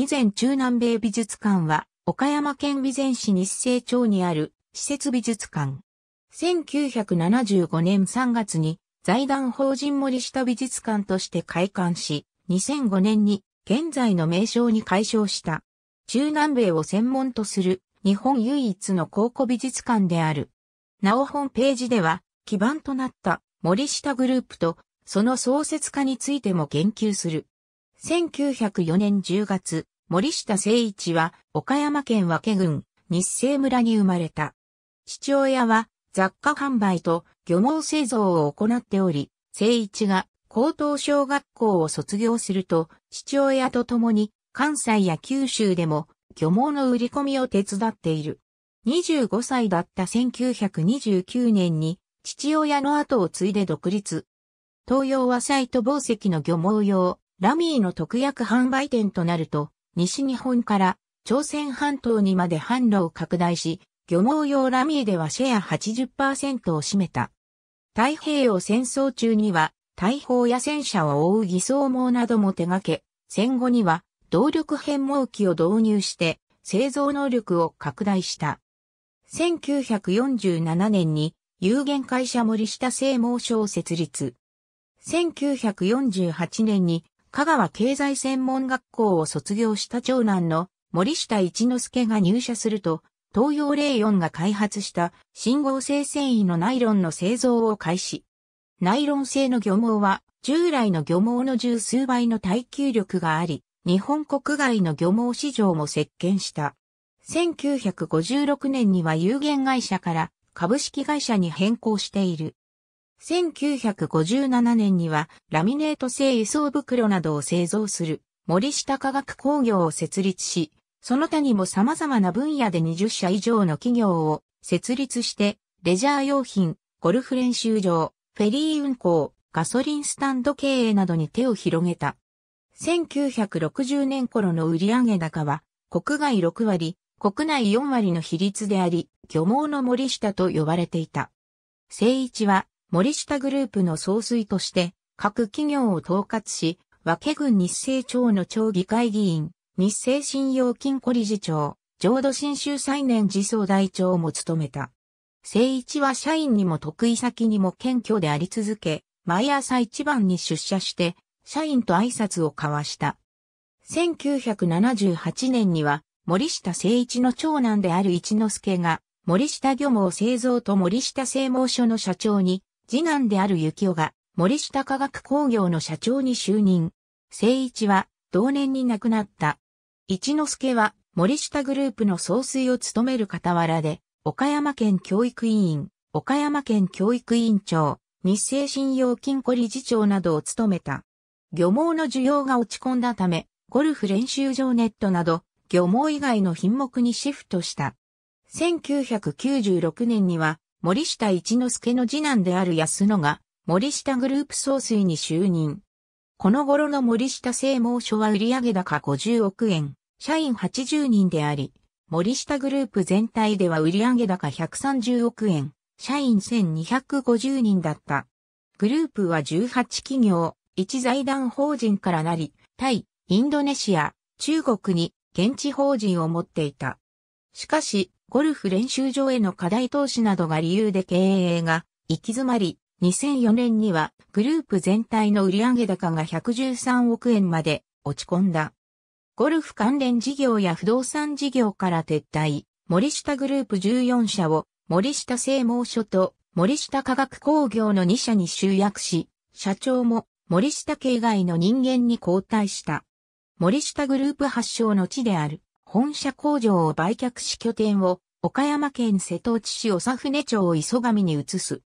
以前中南米美術館は、岡山県備前市日生町にある施設美術館。1975年3月に財団法人森下美術館として開館し、2005年に現在の名称に改称した。中南米を専門とする日本唯一の考古美術館である。なおホームページでは基盤となった森下グループとその創設家についても言及する。1904年10月、森下誠一は岡山県和気郡日清村に生まれた。父親は雑貨販売と漁網製造を行っており、誠一が高等小学校を卒業すると、父親と共に関西や九州でも漁網の売り込みを手伝っている。25歳だった1929年に父親の後を継いで独立。東洋和サイト宝石の漁網用、ラミーの特約販売店となると、西日本から朝鮮半島にまで販路を拡大し、漁網用ラミーではシェア80%を占めた。太平洋戦争中には、大砲や戦車を覆う偽装網なども手掛け、戦後には動力変網機を導入して製造能力を拡大した。1947年に有限会社森下製網所を設立。1948年に香川経済専門学校を卒業した長男の森下一之助が入社すると、東洋霊4が開発した信号性繊維のナイロンの製造を開始。ナイロン製の漁網は従来の漁網の十数倍の耐久力があり、日本国外の漁網市場も席巻した。1956年には有限会社から株式会社に変更している。1957年にはラミネート製輸送袋などを製造する森下化学工業を設立し、その他にも様々な分野で20社以上の企業を設立して、レジャー用品、ゴルフ練習場、フェリー運行、ガソリンスタンド経営などに手を広げた。1960年頃の売上高は、国外6割、国内4割の比率であり、漁網の森下と呼ばれていた。聖一は、森下グループの総帥として、各企業を統括し、和気郡日清町の町議会議員、日清信用金庫理事長、浄土新州最年次総大長も務めた。聖一は社員にも得意先にも謙虚であり続け、毎朝一番に出社して、社員と挨拶を交わした。1978年には、森下聖一の長男である一之助が、森下漁網製造と森下製網所の社長に次男である幸男が森下科学工業の社長に就任。聖一は同年に亡くなった。一之助は森下グループの総帥を務める傍らで、岡山県教育委員、岡山県教育委員長、日清信用金庫理事長などを務めた。漁網の需要が落ち込んだため、ゴルフ練習場ネットなど、漁網以外の品目にシフトした。1996年には、森下一之助の次男である安野が、森下グループ総帥に就任。この頃の森下製毛所は売上高50億円、社員80人であり、森下グループ全体では売上高130億円、社員1250人だった。グループは18企業、1財団法人からなり、タイ、インドネシア、中国に現地法人を持っていた。しかし、ゴルフ練習場への課題投資などが理由で経営が行き詰まり、2004年にはグループ全体の売上高が113億円まで落ち込んだ。ゴルフ関連事業や不動産事業から撤退、森下グループ14社を森下製毛所と森下化学工業の2社に集約し、社長も森下系外の人間に交代した。森下グループ発祥の地である。本社工場を売却し拠点を岡山県瀬戸内市長船町磯上に移す。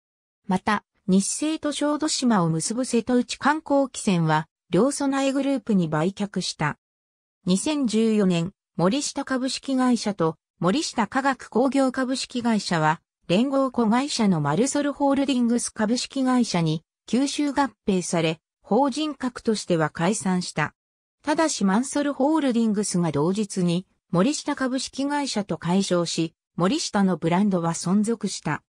また、日生と小豆島を結ぶ瀬戸内観光汽船は、両備えグループに売却した。2014年、森下株式会社と森下科学工業株式会社は、連合子会社のマルソルホールディングス株式会社に吸収合併され、法人格としては解散した。ただしマンソルホールディングスが同日に森下株式会社と解消し、森下のブランドは存続した。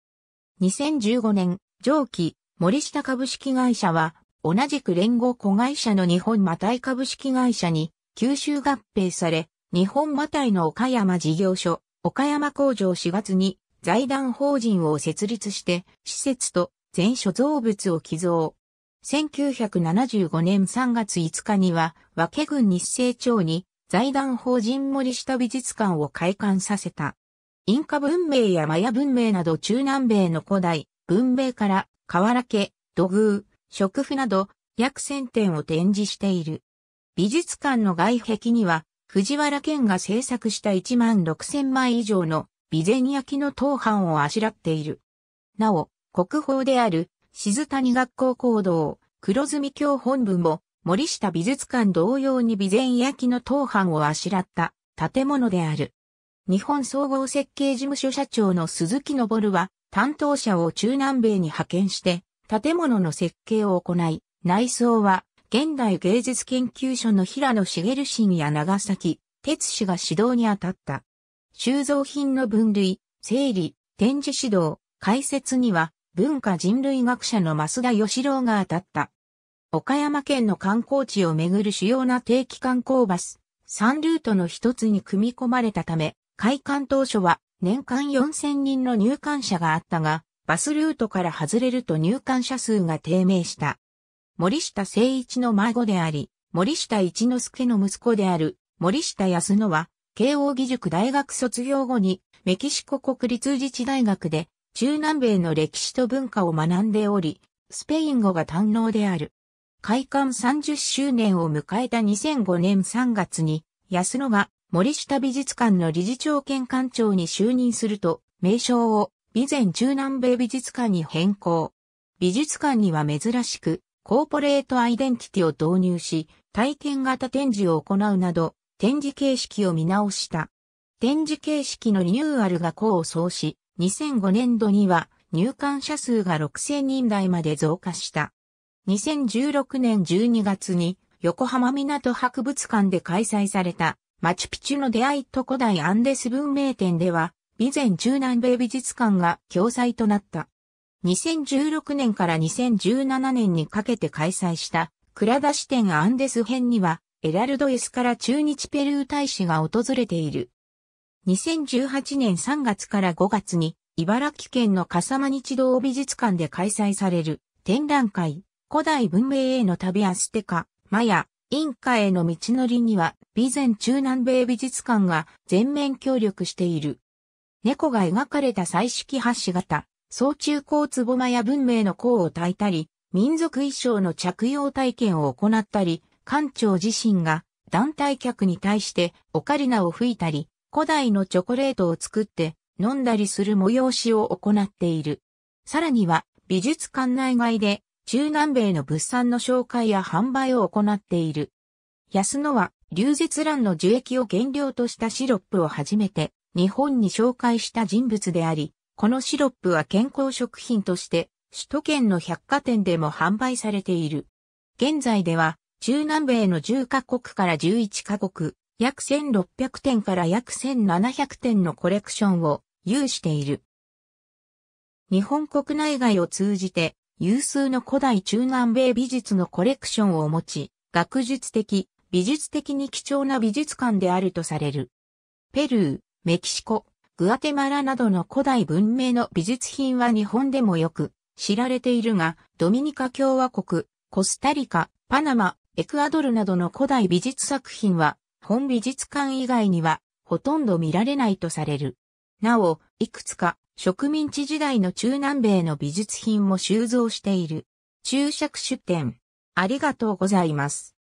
2015年、上記、森下株式会社は、同じく連合子会社の日本マタイ株式会社に吸収合併され、日本マタイの岡山事業所、岡山工場4月に財団法人を設立して、施設と全所蔵物を寄贈。1975年3月5日には、和気郡日清町に財団法人森下美術館を開館させた。インカ文明やマヤ文明など中南米の古代、文明から、河原家、土偶、食譜など、約1000点を展示している。美術館の外壁には、藤原県が制作した1万6000枚以上の備前焼の当藩をあしらっている。なお、国宝である静谷学校行動、黒住教本部も、森下美術館同様に備前焼の当藩をあしらった建物である。日本総合設計事務所社長の鈴木昇は、担当者を中南米に派遣して、建物の設計を行い、内装は、現代芸術研究所の平野茂氏や長崎、哲氏が指導に当たった。収蔵品の分類、整理、展示指導、解説には、文化人類学者の増田義郎が当たった。岡山県の観光地をめぐる主要な定期観光バス、3ルートの一つに組み込まれたため、開館当初は年間4000人の入館者があったが、バスルートから外れると入館者数が低迷した。森下誠一の孫であり、森下一之助の息子である森下康野は、慶応義塾大学卒業後に、メキシコ国立自治大学で中南米の歴史と文化を学んでおり、スペイン語が堪能である。開館30周年を迎えた2005年3月に、安野が森下美術館の理事長兼館長に就任すると、名称を備前中南米美術館に変更。美術館には珍しく、コーポレートアイデンティティを導入し、体験型展示を行うなど、展示形式を見直した。展示形式のリニューアルが功を奏し、2005年度には入館者数が6000人台まで増加した。2016年12月に横浜港博物館で開催されたマチュピチュの出会いと古代アンデス文明展では、備前中南米美術館が共催となった。2016年から2017年にかけて開催した倉出し展アンデス編には、エラルド・エスから中日ペルー大使が訪れている。2018年3月から5月に、茨城県の笠間日動美術館で開催される展覧会、古代文明への旅アステカ、マヤ、インカへの道のりには、備前中南米美術館が全面協力している。猫が描かれた彩色発紙型、総中高壺マヤ文明の功を焚いたり、民族衣装の着用体験を行ったり、館長自身が団体客に対してオカリナを吹いたり、古代のチョコレートを作って飲んだりする催しを行っている。さらには美術館内外で中南米の物産の紹介や販売を行っている。安野は流絶乱の樹液を原料としたシロップを初めて日本に紹介した人物であり、このシロップは健康食品として首都圏の百貨店でも販売されている。現在では中南米の10カ国から11カ国、約1600点から約1700点のコレクションを有している。日本国内外を通じて有数の古代中南米美術のコレクションを持ち、学術的、美術的に貴重な美術館であるとされる。ペルー、メキシコ、グアテマラなどの古代文明の美術品は日本でもよく知られているが、ドミニカ共和国、コスタリカ、パナマ、エクアドルなどの古代美術作品は本美術館以外にはほとんど見られないとされる。なお、いくつか植民地時代の中南米の美術品も収蔵している。注釈出展。ありがとうございます。